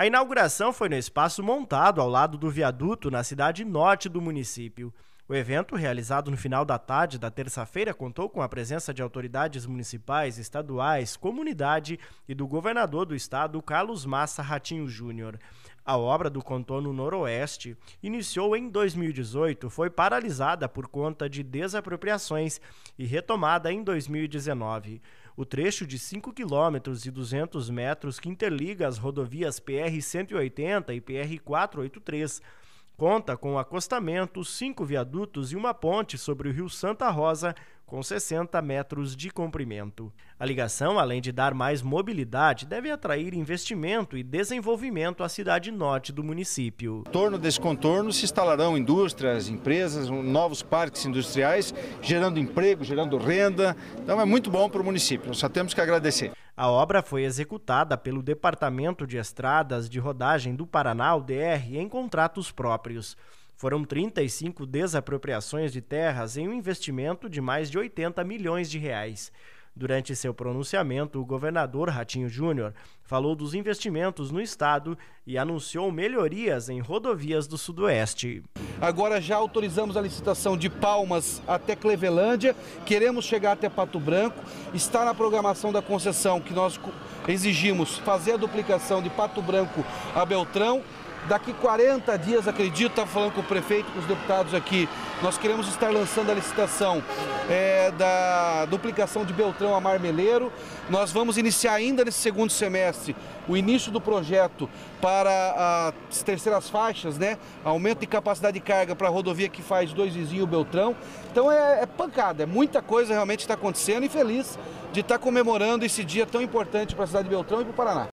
A inauguração foi no espaço montado ao lado do viaduto na cidade norte do município. O evento, realizado no final da tarde da terça-feira, contou com a presença de autoridades municipais, estaduais, comunidade e do governador do estado, Carlos Massa Ratinho Júnior. A obra do contorno noroeste iniciou em 2018, foi paralisada por conta de desapropriações e retomada em 2019. O trecho de 5 quilômetros e 200 metros que interliga as rodovias PR-180 e PR-483 conta com acostamento, cinco viadutos e uma ponte sobre o rio Santa Rosa, com 60 metros de comprimento. A ligação, além de dar mais mobilidade, deve atrair investimento e desenvolvimento à cidade norte do município. Em torno desse contorno se instalarão indústrias, empresas, novos parques industriais, gerando emprego, gerando renda. Então é muito bom para o município, só temos que agradecer. A obra foi executada pelo Departamento de Estradas de Rodagem do Paraná, o DR, em contratos próprios. Foram 35 desapropriações de terras em um investimento de mais de 80 milhões de reais. Durante seu pronunciamento, o governador Ratinho Júnior falou dos investimentos no estado e anunciou melhorias em rodovias do Sudoeste. Agora já autorizamos a licitação de Palmas até Clevelândia, queremos chegar até Pato Branco. Está na programação da concessão que nós exigimos fazer a duplicação de Pato Branco a Beltrão Daqui 40 dias, acredito, está falando com o prefeito, com os deputados aqui, nós queremos estar lançando a licitação é, da duplicação de Beltrão a Marmeleiro. Nós vamos iniciar ainda nesse segundo semestre o início do projeto para as terceiras faixas, né? Aumento de capacidade de carga para a rodovia que faz dois vizinhos Beltrão. Então é, é pancada, é muita coisa realmente está acontecendo e feliz de estar tá comemorando esse dia tão importante para a cidade de Beltrão e para o Paraná.